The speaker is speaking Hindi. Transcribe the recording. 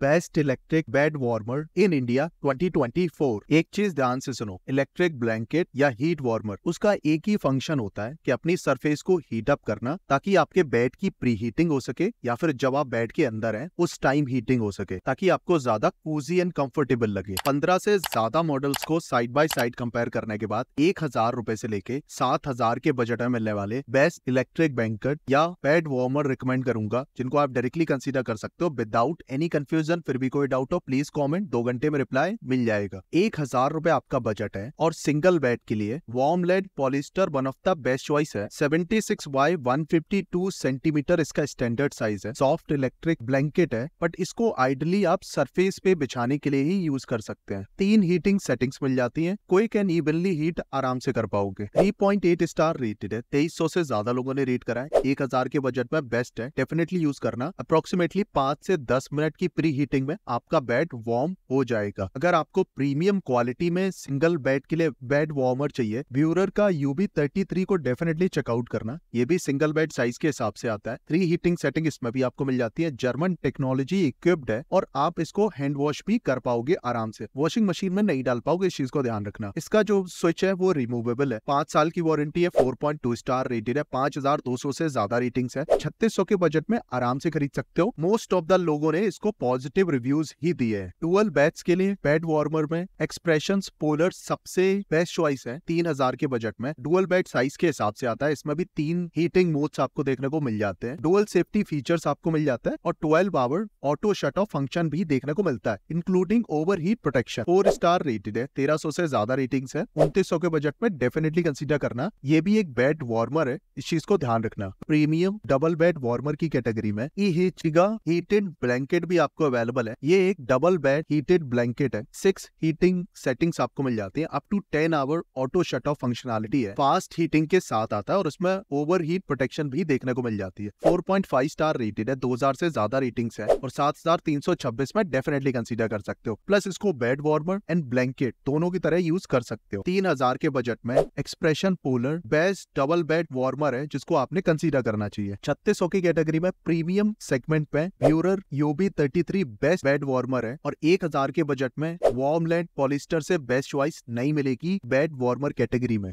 best electric bed warmer in India 2024 एक चीज ध्यान से सुनो इलेक्ट्रिक ब्लैंकेट या हीट वार्मर उसका एक ही फंक्शन होता है कि अपनी सरफेस को हीट अप करना ताकि आपके बेड की प्री हीटिंग हो सके या फिर जब आप बेड के अंदर हैं उस टाइम हीटिंग हो सके ताकि आपको ज्यादा कूजी एंड कंफर्टेबल लगे पंद्रह से ज्यादा मॉडल्स को साइड बाय साइड कंपेयर करने के बाद एक हजार रूपए ऐसी लेके सात हजार के बजट में मिलने वाले बेस्ट इलेक्ट्रिक बैंकेट या बेड वार्मर रिकमेंड करूंगा जिनको आप डायरेक्टली कंसिडर कर सकते हो विदाउट एनी कंफ्यूज डन फिर भी कोई डाउट हो प्लीज कॉमेंट दो घंटे में रिप्लाई मिल जाएगा एक हजार रूपए आपका बजट है और सिंगल बेड के लिए warm lead polyester one of the best choice है seventy six by one fifty two centimeter इसका स्टैंडर्ड साइज है सॉफ्ट इलेक्ट्रिक ब्लैंकेट है बट इसको आइडली आप सरफेस पे बिछाने के लिए ही यूज कर सकते हैं तीन हीटिंग सेटिंग्स मिल जाती है क्विक एंड इवनली हीट आराम से कर पाओगे three point eight star rated है तेईस सौ से ज्यादा लोगों ने रेट करा है एक हजार के बजट में बेस्ट है डेफिनेटली यूज करना अप्रोक्सीमेटली पांच से दस मिनट की प्री हीटिंग में आपका बेड वार्म हो जाएगा अगर आपको प्रीमियम क्वालिटी में सिंगल बेड के लिए बेड वार्मर चाहिए ब्यूरर का यूबी थर्टी थ्री को डेफिनेटली चेकआउट करना ये भी सिंगल बेड साइज के हिसाब से आता है थ्री हीटिंग सेटिंग इसमें भी आपको मिल जाती है जर्मन टेक्नोलॉजी इक्विप्ड है और आप इसको हैंड वॉश भी कर पाओगे आराम से वॉशिंग मशीन में नहीं डाल पाओगे इस चीज को ध्यान रखना इसका जो स्विच है वो रिमूवेबल है पांच साल की वारंटी है four point two star rated है पांच हजार दो सौ से ज्यादा रेटिंग है छत्तीस सौ के बजट में आराम से खरीद सकते हो मोस्ट ऑफ द लोगों ने इसको पॉजिटिव पॉजिटिव रिव्यूज ही दिए हैं डुअल बैच के लिए बेड वार्मर में एक्सप्रेशन पोलर सबसे बेस्ट चॉइस है तीन हजार के बजट में डुअल बेड साइज के हिसाब से आता है इसमें भी तीन हीटिंग मोड्स आपको देखने को मिल जाते हैं डुअल सेफ्टी फीचर्स आपको मिल जाता है और twelve hour auto shut off function भी देखने को मिलता है including over heat protection four star rated है तेरह से ज्यादा रेटिंग है उनतीस के बजट में डेफिनेटली कंसिडर करना ये भी एक बेड वार्मर है इस चीज को ध्यान रखना प्रीमियम डबल बेड वार्मर की कैटेगरी में ई हीटेड ब्लैंकेट भी आपको अवेलेबल है ये एक डबल बेड हीटेड ब्लैंकेट है सिक्स हीटिंग सेटिंग्स आपको मिल जाती है up to ten hour auto shut off functionality है फास्ट हीटिंग के साथ आता है और उसमें ओवर हीट प्रोटेक्शन भी देखने को मिल जाती है four point five star rated है दो हजार से ज्यादा रेटिंग है और सात हजार तीन सौ छब्बीस में डेफिनेटली कंसिडर कर सकते हो प्लस इसको बेड वार्मर एंड ब्लैंकेट दोनों की तरह यूज कर सकते हो तीन हजार के बजट में expression polar best double bed warmer है जिसको आपने कंसिडर करना चाहिए छत्तीस सौ की कैटेगरी में प्रीमियम सेगमेंट में Beurer UB thirty three best bed warmer है और एक हजार के बजट में वार्मलैंड पॉलिस्टर से बेस्ट चॉइस नहीं मिलेगी बेड वार्मर कैटेगरी में